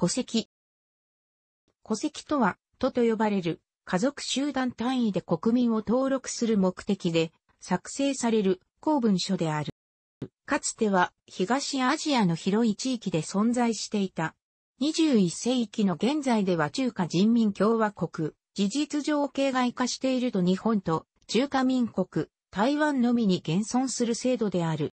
戸籍。戸籍とは、都と呼ばれる、家族集団単位で国民を登録する目的で、作成される公文書である。かつては、東アジアの広い地域で存在していた。21世紀の現在では中華人民共和国、事実上形骸化していると日本と中華民国、台湾のみに現存する制度である。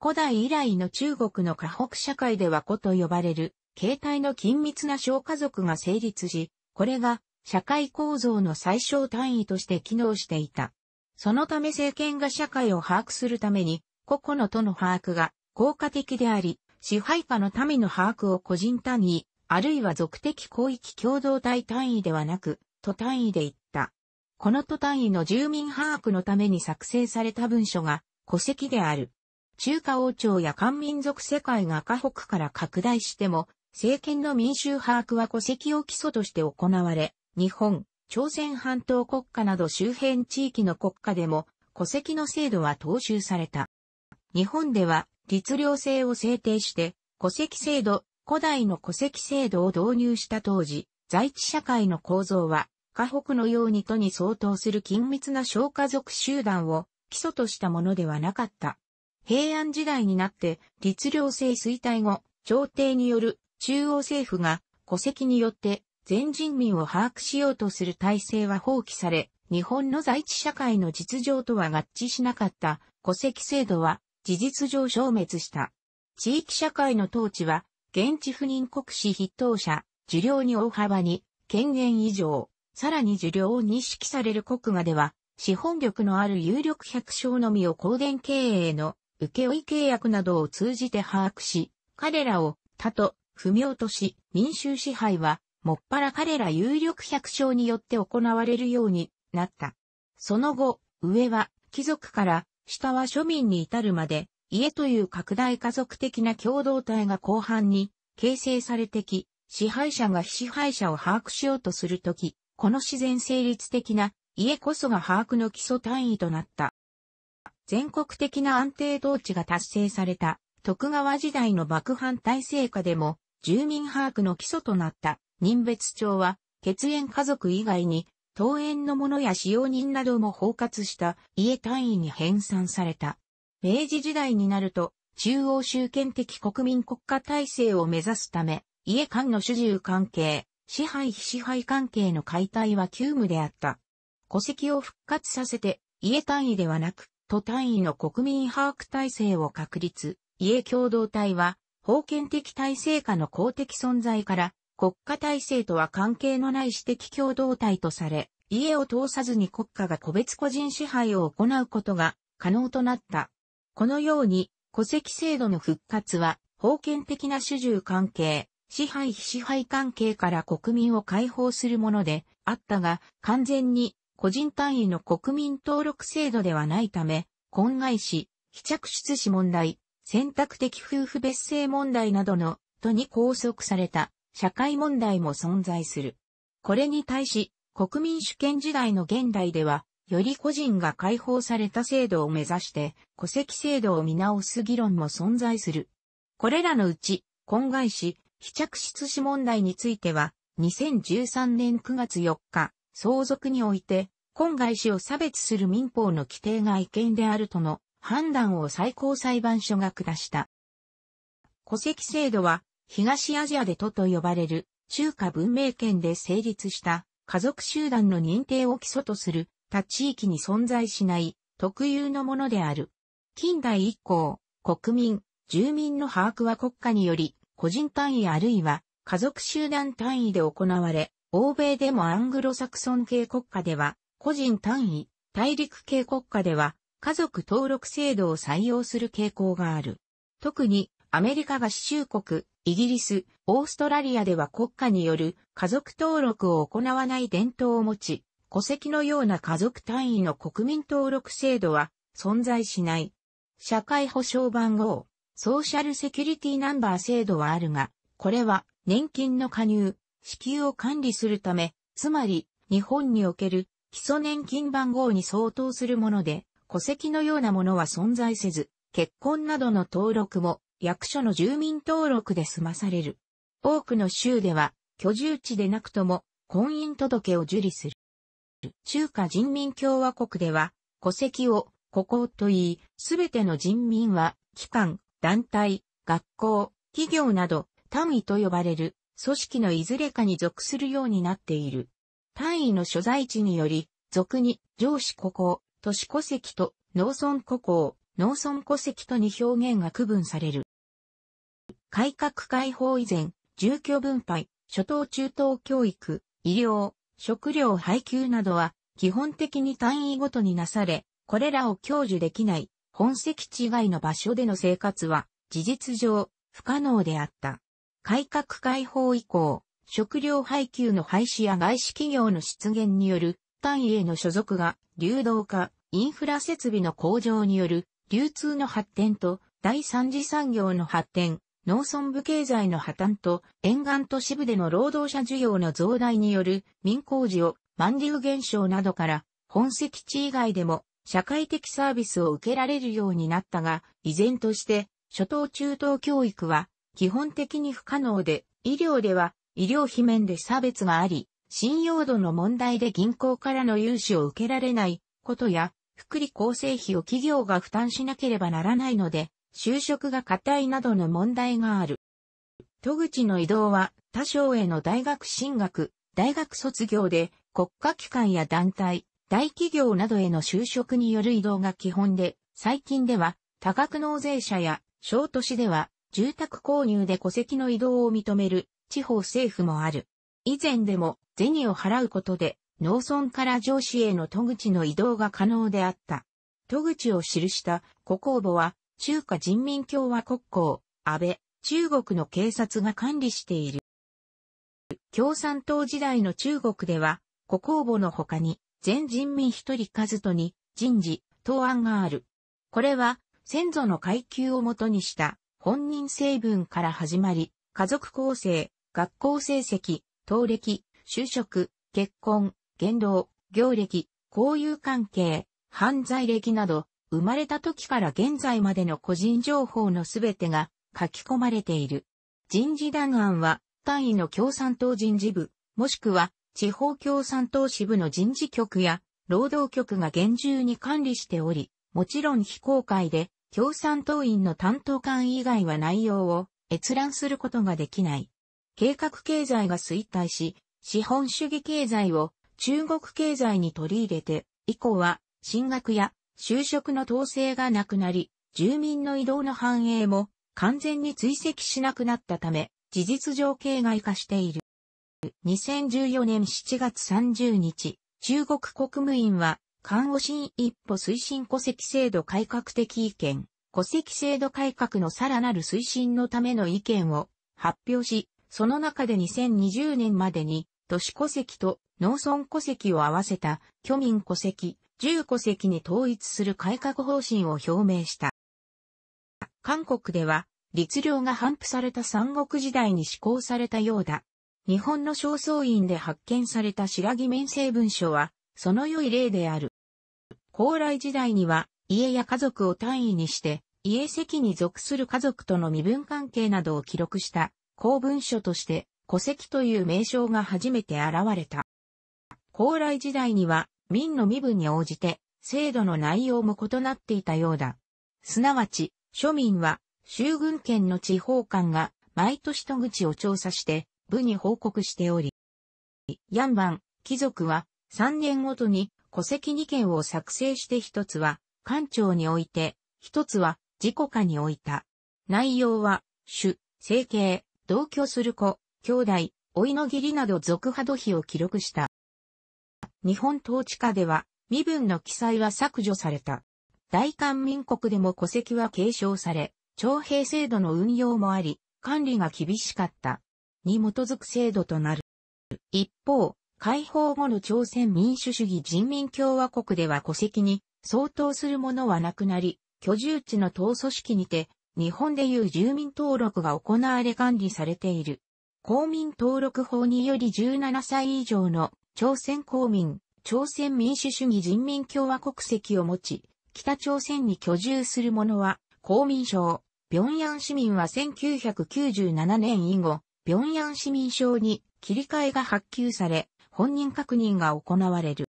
古代以来の中国の河北社会では古と呼ばれる形態の緊密な小家族が成立し、これが社会構造の最小単位として機能していた。そのため政権が社会を把握するために、個々の都の把握が効果的であり、支配下の民の把握を個人単位、あるいは属的広域共同体単位ではなく、都単位で言った。この都単位の住民把握のために作成された文書が戸籍である。中華王朝や漢民族世界が河北から拡大しても、政権の民衆把握は戸籍を基礎として行われ、日本、朝鮮半島国家など周辺地域の国家でも戸籍の制度は踏襲された。日本では律令制を制定して戸籍制度、古代の戸籍制度を導入した当時、在地社会の構造は、河北のように都に相当する緊密な小家族集団を基礎としたものではなかった。平安時代になって律令制衰退後、朝廷による中央政府が戸籍によって全人民を把握しようとする体制は放棄され、日本の在地社会の実情とは合致しなかった戸籍制度は事実上消滅した。地域社会の統治は、現地不妊国士筆頭者、受領に大幅に、権限以上、さらに受領を認識される国画では、資本力のある有力百姓のみを公電経営の請負契約などを通じて把握し、彼らを他と不明とし、民衆支配は、もっぱら彼ら有力百姓によって行われるようになった。その後、上は貴族から下は庶民に至るまで、家という拡大家族的な共同体が後半に形成されてき、支配者が支配者を把握しようとするとき、この自然成立的な家こそが把握の基礎単位となった。全国的な安定統治が達成された徳川時代の幕藩体制下でも住民把握の基礎となった人別帳は、血縁家族以外に、当園の者や使用人なども包括した家単位に編纂された。明治時代になると、中央集権的国民国家体制を目指すため、家間の主従関係、支配非支配関係の解体は急務であった。戸籍を復活させて、家単位ではなく、都単位の国民把握体制を確立、家共同体は、封建的体制下の公的存在から国家体制とは関係のない私的共同体とされ、家を通さずに国家が個別個人支配を行うことが可能となった。このように、戸籍制度の復活は、封建的な主従関係、支配非支配関係から国民を解放するものであったが、完全に個人単位の国民登録制度ではないため、婚外子、非着出子問題、選択的夫婦別姓問題などの、とに拘束された、社会問題も存在する。これに対し、国民主権時代の現代では、より個人が解放された制度を目指して、戸籍制度を見直す議論も存在する。これらのうち、婚外子、非着出子問題については、2013年9月4日、相続において、婚外子を差別する民法の規定が違憲であるとの判断を最高裁判所が下した。戸籍制度は、東アジアで都と呼ばれる中華文明圏で成立した家族集団の認定を基礎とする他地域に存在しない特有のものである。近代以降、国民、住民の把握は国家により個人単位あるいは家族集団単位で行われ、欧米でもアングロサクソン系国家では個人単位、大陸系国家では家族登録制度を採用する傾向がある。特にアメリカ合衆国、イギリス、オーストラリアでは国家による家族登録を行わない伝統を持ち、戸籍のような家族単位の国民登録制度は存在しない。社会保障番号、ソーシャルセキュリティナンバー制度はあるが、これは年金の加入、支給を管理するため、つまり日本における基礎年金番号に相当するもので、戸籍のようなものは存在せず、結婚などの登録も役所の住民登録で済まされる。多くの州では居住地でなくとも婚姻届を受理する。中華人民共和国では戸籍を孤高と言い、すべての人民は機関、団体、学校、企業など単位と呼ばれる組織のいずれかに属するようになっている。単位の所在地により、俗に上司孤高、都市戸籍と農村戸校、農村戸籍とに表現が区分される。改革開放以前、住居分配、初等中等教育、医療、食料配給などは基本的に単位ごとになされ、これらを享受できない本籍地外の場所での生活は事実上不可能であった。改革開放以降、食料配給の廃止や外資企業の出現による単位への所属が流動化、インフラ設備の向上による流通の発展と第三次産業の発展、農村部経済の破綻と沿岸都市部での労働者需要の増大による民工事を満流現象などから本籍地以外でも社会的サービスを受けられるようになったが、依然として初等中等教育は基本的に不可能で、医療では医療費面で差別があり、信用度の問題で銀行からの融資を受けられないことや、福利厚生費を企業が負担しなければならないので、就職が固いなどの問題がある。戸口の移動は他省への大学進学、大学卒業で国家機関や団体、大企業などへの就職による移動が基本で、最近では多額納税者や小都市では住宅購入で戸籍の移動を認める地方政府もある。以前でも銭を払うことで農村から上司への戸口の移動が可能であった。戸口を記した古公墓は、中華人民共和国交、安倍、中国の警察が管理している。共産党時代の中国では、古公墓の他に、全人民一人数とに、人事、答案がある。これは、先祖の階級をもとにした、本人成分から始まり、家族構成、学校成績、登歴、就職、結婚、言動、行歴、交友関係、犯罪歴など、生まれた時から現在までの個人情報のすべてが書き込まれている。人事弾案は、単位の共産党人事部、もしくは地方共産党支部の人事局や労働局が厳重に管理しており、もちろん非公開で共産党員の担当官以外は内容を閲覧することができない。計画経済が衰退し、資本主義経済を中国経済に取り入れて、以降は、進学や就職の統制がなくなり、住民の移動の繁栄も完全に追跡しなくなったため、事実上形骸化している。2014年7月30日、中国国務院は、看護新一歩推進戸籍制度改革的意見、戸籍制度改革のさらなる推進のための意見を発表し、その中で2020年までに都市戸籍と農村戸籍を合わせた居民戸籍、住戸籍に統一する改革方針を表明した。韓国では、律令が頒布された三国時代に施行されたようだ。日本の正倉院で発見された白木面成文書は、その良い例である。高麗時代には、家や家族を単位にして、家籍に属する家族との身分関係などを記録した、公文書として、戸籍という名称が初めて現れた。高麗時代には民の身分に応じて制度の内容も異なっていたようだ。すなわち、庶民は衆軍県の地方官が毎年戸口を調査して部に報告しており、ヤンバン、貴族は三年ごとに戸籍二件を作成して一つは官庁において、一つは自己下においた。内容は、主、整形、同居する子、兄弟、老いの義理など続派度比を記録した。日本統治下では、身分の記載は削除された。大韓民国でも戸籍は継承され、徴兵制度の運用もあり、管理が厳しかった。に基づく制度となる。一方、解放後の朝鮮民主主義人民共和国では戸籍に相当するものはなくなり、居住地の党組織にて、日本でいう住民登録が行われ管理されている。公民登録法により17歳以上の朝鮮公民、朝鮮民主主義人民共和国籍を持ち、北朝鮮に居住する者は、公民省、平壌市民は1997年以後、平壌市民省に切り替えが発給され、本人確認が行われる。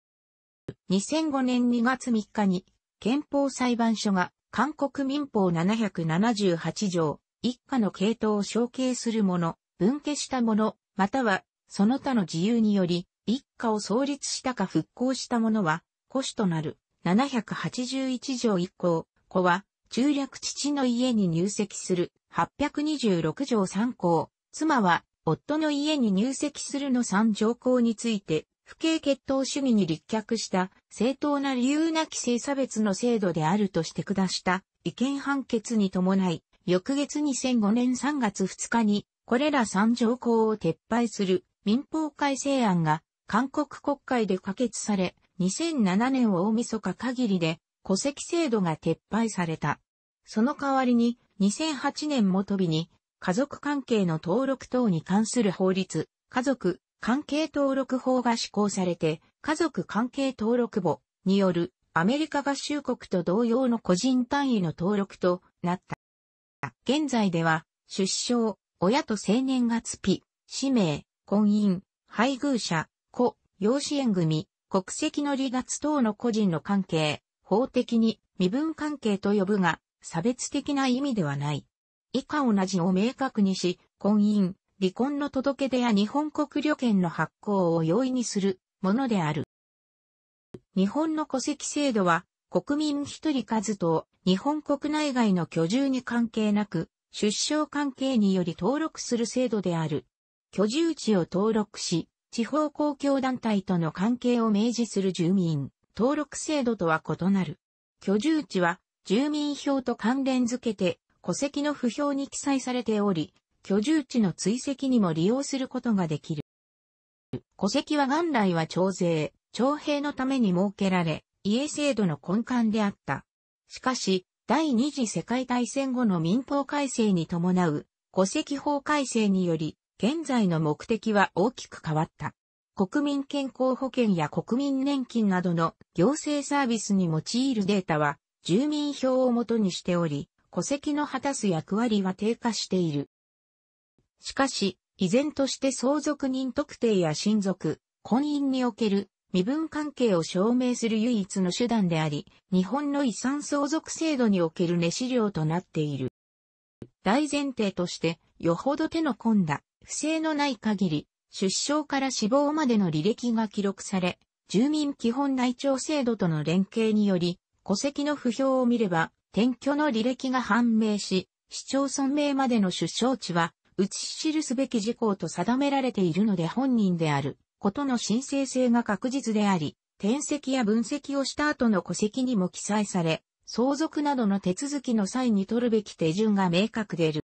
2005年2月3日に、憲法裁判所が韓国民法778条、一家の系統を承継するもの、分家した者、または、その他の自由により、一家を創立したか復興した者は、古主となる、781条以降、子は、中略父の家に入籍する、826条3項、妻は、夫の家に入籍するの3条項について、不敬決闘主義に立脚した正当な理由なき性差別の制度であるとして下した違憲判決に伴い、翌月2005年3月2日にこれら3条項を撤廃する民法改正案が韓国国会で可決され、2007年大晦日限りで戸籍制度が撤廃された。その代わりに2008年とびに家族関係の登録等に関する法律、家族関係登録法が施行されて、家族関係登録簿によるアメリカ合衆国と同様の個人単位の登録となった。現在では出生、親と青年月日、氏名、婚姻、配偶者、子、養子縁組、国籍の離脱等の個人の関係、法的に身分関係と呼ぶが、差別的な意味ではない。以下同じを明確にし、婚姻、離婚の届け出や日本国旅券の発行を容易にするものである。日本の戸籍制度は、国民一人数と日本国内外の居住に関係なく、出生関係により登録する制度である。居住地を登録し、地方公共団体との関係を明示する住民登録制度とは異なる。居住地は住民票と関連づけて戸籍の不評に記載されており、居住地の追跡にも利用することができる。戸籍は元来は徴税、徴兵のために設けられ、家制度の根幹であった。しかし、第二次世界大戦後の民法改正に伴う戸籍法改正により、現在の目的は大きく変わった。国民健康保険や国民年金などの行政サービスに用いるデータは住民票をもとにしており、戸籍の果たす役割は低下している。しかし、依然として相続人特定や親族、婚姻における身分関係を証明する唯一の手段であり、日本の遺産相続制度における根資料となっている。大前提として、よほど手の込んだ、不正のない限り、出生から死亡までの履歴が記録され、住民基本内調制度との連携により、戸籍の不評を見れば、転居の履歴が判明し、市町村名までの出生地は、写し記すべき事項と定められているので本人である。ことの申請性が確実であり、転籍や分析をした後の戸籍にも記載され、相続などの手続きの際に取るべき手順が明確である。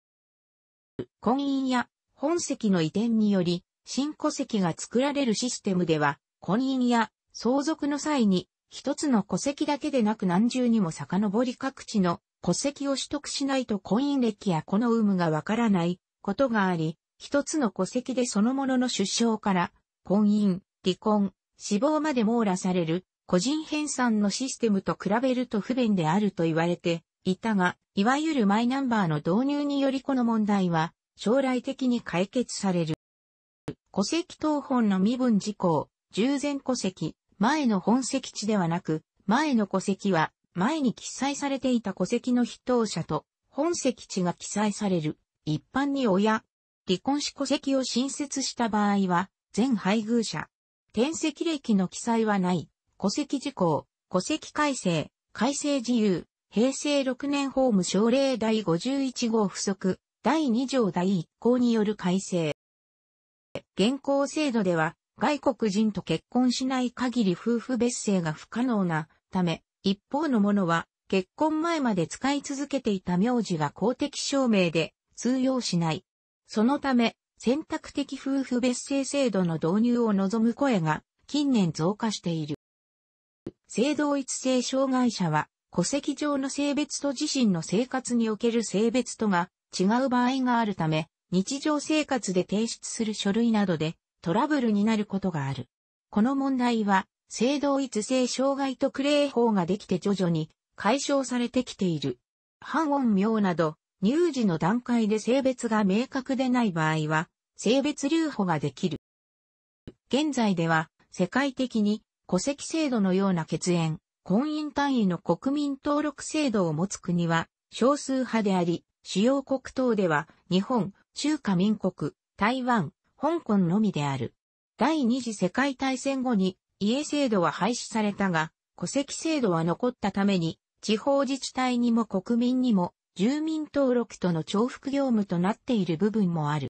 婚姻や本籍の移転により、新戸籍が作られるシステムでは、婚姻や相続の際に、一つの戸籍だけでなく何重にも遡り各地の戸籍を取得しないと婚姻歴やこの有無がわからないことがあり、一つの戸籍でそのものの出生から婚姻、離婚、死亡まで網羅される、個人編纂のシステムと比べると不便であると言われていたが、いわゆるマイナンバーの導入によりこの問題は将来的に解決される。戸籍謄本の身分事項、従前戸籍、前の本籍地ではなく、前の戸籍は前に記載されていた戸籍の筆頭者と本籍地が記載される。一般に親、離婚し戸籍を新設した場合は、全配偶者。転籍歴の記載はない。戸籍事項、戸籍改正、改正自由、平成6年法務省令第51号付則、第2条第1項による改正。現行制度では、外国人と結婚しない限り夫婦別姓が不可能なため、一方の者は、結婚前まで使い続けていた名字が公的証明で通用しない。そのため、選択的夫婦別姓制度の導入を望む声が近年増加している。性同一性障害者は戸籍上の性別と自身の生活における性別とが違う場合があるため、日常生活で提出する書類などでトラブルになることがある。この問題は、性同一性障害特例法ができて徐々に解消されてきている。半音名など、乳児の段階で性別が明確でない場合は、性別留保ができる。現在では、世界的に戸籍制度のような血縁、婚姻単位の国民登録制度を持つ国は少数派であり、主要国等では日本、中華民国、台湾、香港のみである。第二次世界大戦後に家制度は廃止されたが、戸籍制度は残ったために、地方自治体にも国民にも住民登録との重複業務となっている部分もある。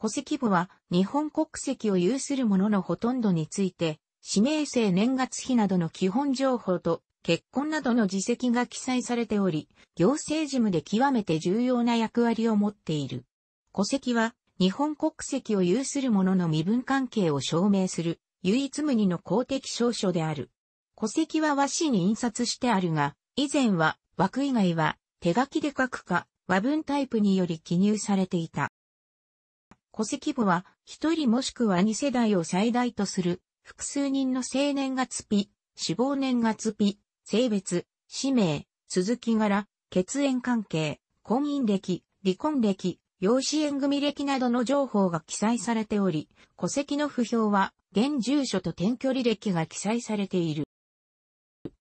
戸籍簿は日本国籍を有する者のほとんどについて、指名制、年月日などの基本情報と結婚などの自績が記載されており、行政事務で極めて重要な役割を持っている。戸籍は日本国籍を有する者の身分関係を証明する唯一無二の公的証書である。戸籍は和紙に印刷してあるが、以前は枠以外は手書きで書くか、和文タイプにより記入されていた。戸籍簿は、一人もしくは二世代を最大とする、複数人の生年月日、死亡年月日、性別、氏名、続き柄、血縁関係、婚姻歴、離婚歴、養子縁組歴などの情報が記載されており、戸籍の不評は、現住所と転居履歴が記載されている。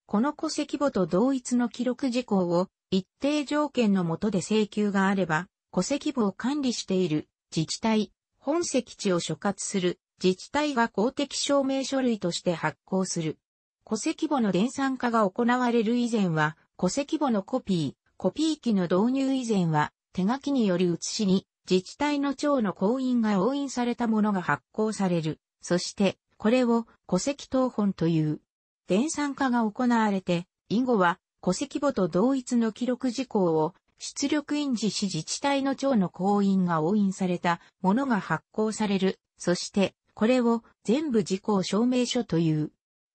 この戸籍簿と同一の記録事項を一定条件のもとで請求があれば、戸籍簿を管理している自治体、本籍地を所轄する自治体が公的証明書類として発行する。戸籍簿の電算化が行われる以前は、戸籍簿のコピー、コピー機の導入以前は、手書きにより写しに、自治体の長の行員が押印されたものが発行される。そして、これを戸籍謄本という。電算化が行われて、以後は戸籍簿と同一の記録事項を出力印字し自治体の庁の行員が押印されたものが発行される。そして、これを全部事項証明書という。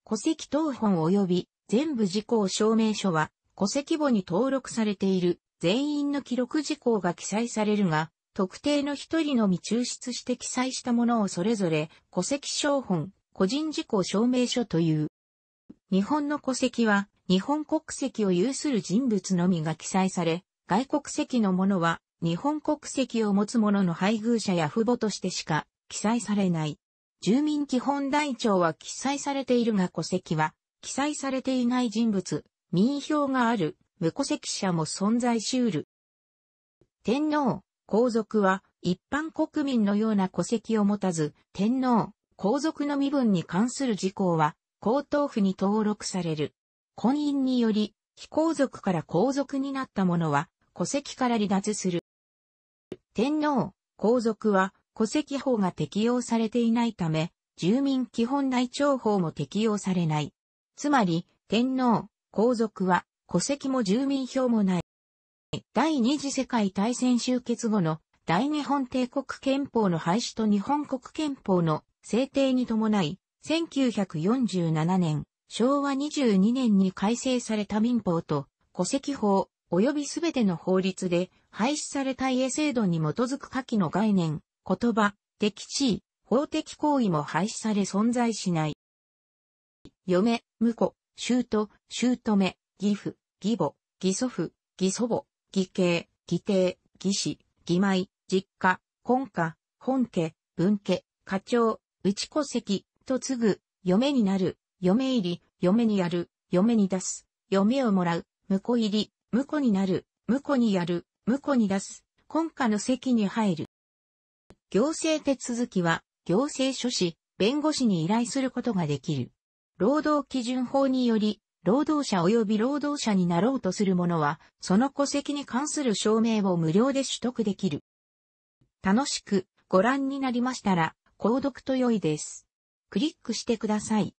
戸籍謄本及び全部事項証明書は、戸籍簿に登録されている全員の記録事項が記載されるが、特定の一人のみ抽出して記載したものをそれぞれ戸籍証本、個人事項証明書という。日本の戸籍は日本国籍を有する人物のみが記載され、外国籍の者は日本国籍を持つ者の配偶者や父母としてしか記載されない。住民基本台帳は記載されているが戸籍は記載されていない人物、民票がある無戸籍者も存在しうる。天皇、皇族は一般国民のような戸籍を持たず、天皇、皇族の身分に関する事項は、皇統府に登録される。婚姻により、非皇族から皇族になった者は、戸籍から離脱する。天皇、皇族は、戸籍法が適用されていないため、住民基本内庁法も適用されない。つまり、天皇、皇族は、戸籍も住民票もない。第二次世界大戦終結後の大日本帝国憲法の廃止と日本国憲法の制定に伴い、1947年、昭和22年に改正された民法と戸籍法及びすべての法律で廃止された家制度に基づく下記の概念、言葉、敵地位、法的行為も廃止され存在しない。嫁、婿、姑、姑、義父、義母、義祖父、義祖母、義兄、義弟、義子、義妹、実家、婚家、本家、分家、家長、内戸籍、と次ぐ、嫁になる、嫁入り、嫁にやる、嫁に出す、嫁をもらう、婿入り、婿になる、婿にやる、婿に出す、今下の席に入る。行政手続きは、行政書士、弁護士に依頼することができる。労働基準法により、労働者及び労働者になろうとする者は、その戸籍に関する証明を無料で取得できる。楽しくご覧になりましたら、購読と良いです。クリックしてください。